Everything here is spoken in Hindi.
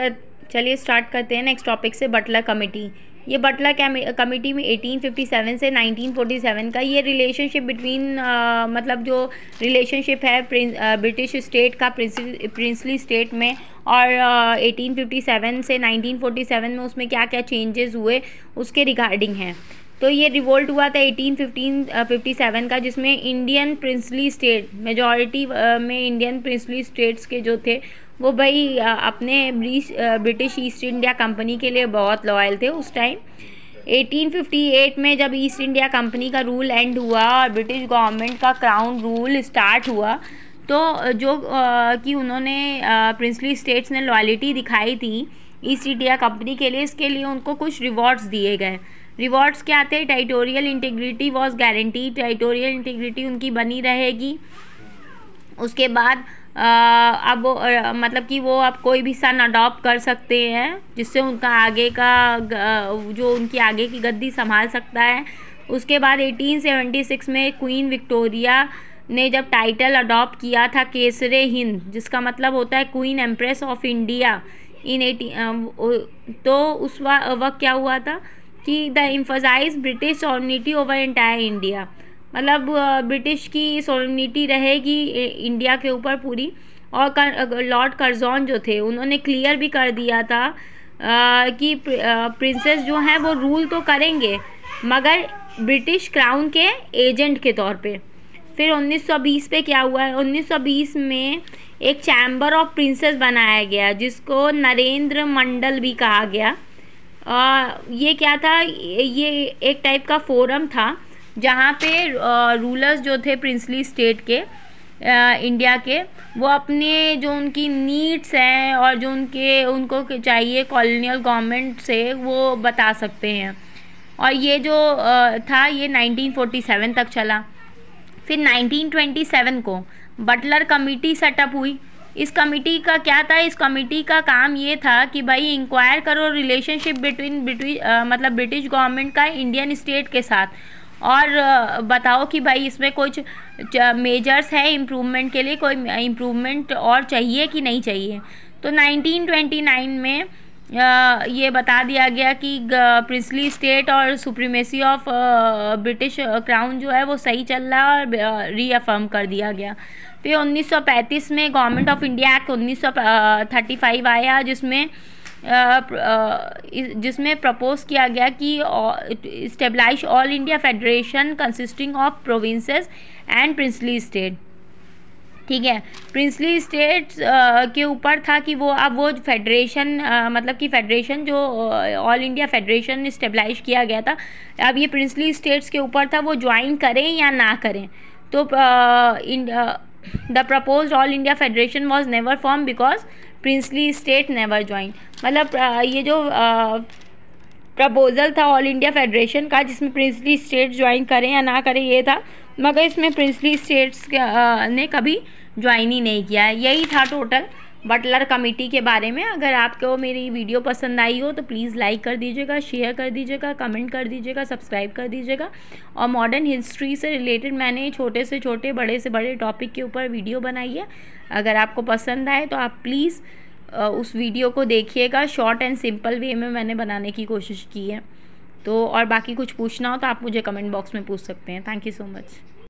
कर चलिए स्टार्ट करते हैं नेक्स्ट टॉपिक से बटला कमेटी ये बटला कमेटी में 1857 से 1947 का ये रिलेशनशिप बिटवीन uh, मतलब जो रिलेशनशिप है ब्रिटिश स्टेट uh, का प्रिंसली स्टेट में और आ, uh, 1857 से 1947 में उसमें क्या क्या चेंजेस हुए उसके रिगार्डिंग हैं तो ये रिवोल्ट हुआ था 1857 का जिसमें इंडियन प्रिंसली स्टेट मेजॉरिटी में इंडियन प्रिंसली स्टेट्स के जो थे वो भाई अपने ब्रिटिश ईस्ट इंडिया कंपनी के लिए बहुत लॉयल थे उस टाइम 1858 में जब ईस्ट इंडिया कंपनी का रूल एंड हुआ और ब्रिटिश गवर्नमेंट का क्राउन रूल स्टार्ट हुआ तो जो कि उन्होंने प्रिंसली स्टेट्स ने लॉयलिटी दिखाई थी ईस्ट इंडिया कंपनी के लिए इसके लिए उनको कुछ रिवॉर्ड्स दिए गए रिवॉर्ड्स क्या थे territorial integrity was guarantee territorial integrity उनकी बनी रहेगी उसके बाद अब मतलब कि वो अब कोई भी सन अडॉप्ट कर सकते हैं जिससे उनका आगे का जो उनकी आगे की गद्दी संभाल सकता है उसके बाद 1876 में क्वीन विक्टोरिया ने जब टाइटल अडॉप्ट किया था केसरे हिंद जिसका मतलब होता है Queen Empress of India in eighty तो उस वक्त क्या हुआ था कि द इम्फोजाइज ब्रिटिश ऑर्निटी ओवर इंटायर इंडिया मतलब ब्रिटिश की सोलनिटी रहेगी इंडिया के ऊपर पूरी और कर, लॉर्ड करजोन जो थे उन्होंने क्लियर भी कर दिया था आ, कि प्र, आ, प्रिंसेस जो हैं वो रूल तो करेंगे मगर ब्रिटिश क्राउन के एजेंट के तौर पे फिर 1920 पे क्या हुआ है 1920 में एक चैम्बर ऑफ प्रिंसेस बनाया गया जिसको नरेंद्र मंडल भी कहा गया आ, ये क्या था ये एक टाइप का फोरम था जहाँ पे रूलर्स जो थे प्रिंसली स्टेट के इंडिया के वो अपने जो उनकी नीड्स हैं और जो उनके उनको चाहिए कॉलोनियल गवर्नमेंट से वो बता सकते हैं और ये जो था ये 1947 तक चला फिर 1927 को बटलर कमेटी सेटअप हुई इस कमेटी का क्या था इस कमेटी का काम ये था कि भाई इंक्वायर करो रिलेशनशिप बिटवीन बिटवी मतलब ब्रिटिश गवर्नमेंट का इंडियन स्टेट के साथ और बताओ कि भाई इसमें कुछ मेजर्स है इम्प्रूवमेंट के लिए कोई इम्प्रूवमेंट और चाहिए कि नहीं चाहिए तो 1929 में ये बता दिया गया कि प्रिंसली स्टेट और सुप्रीमेसी ऑफ ब्रिटिश क्राउन जो है वो सही चल रहा है और रीअफर्म कर दिया गया फिर 1935 में गवर्नमेंट ऑफ इंडिया एक्ट 1935 आया जिसमें जिसमें प्रपोज किया गया कि stabilise all India federation consisting of provinces and princely state ठीक है प्रिंसली स्टेट्स के ऊपर था कि वो अब वो फेडरेशन मतलब कि फेडरेशन जो ऑल इंडिया फेडरेशन स्टेबलाइज किया गया था अब ये प्रिंसली स्टेट्स के ऊपर था वो ज्वाइन करें या ना करें तो the propose all India federation was never form because princely state never join मतलब ये जो प्रपोज़ल था ऑल इंडिया फेडरेशन का जिसमें प्रिंसली स्टेट ज्वाइन करें या ना करें ये था मगर इसमें प्रिंसली स्टेट्स ने कभी ज्वाइन ही नहीं किया है यही था टोटल बटलर कमेटी के बारे में अगर आपको मेरी वीडियो पसंद आई हो तो प्लीज़ लाइक कर दीजिएगा शेयर कर दीजिएगा कमेंट कर दीजिएगा सब्सक्राइब कर दीजिएगा और मॉडर्न हिस्ट्री से रिलेटेड मैंने छोटे से छोटे बड़े से बड़े टॉपिक के ऊपर वीडियो बनाई है अगर आपको पसंद आए तो आप प्लीज़ उस वीडियो को देखिएगा शॉर्ट एंड सिंपल वे में मैंने बनाने की कोशिश की है तो और बाकी कुछ पूछना हो तो आप मुझे कमेंट बॉक्स में पूछ सकते हैं थैंक यू सो मच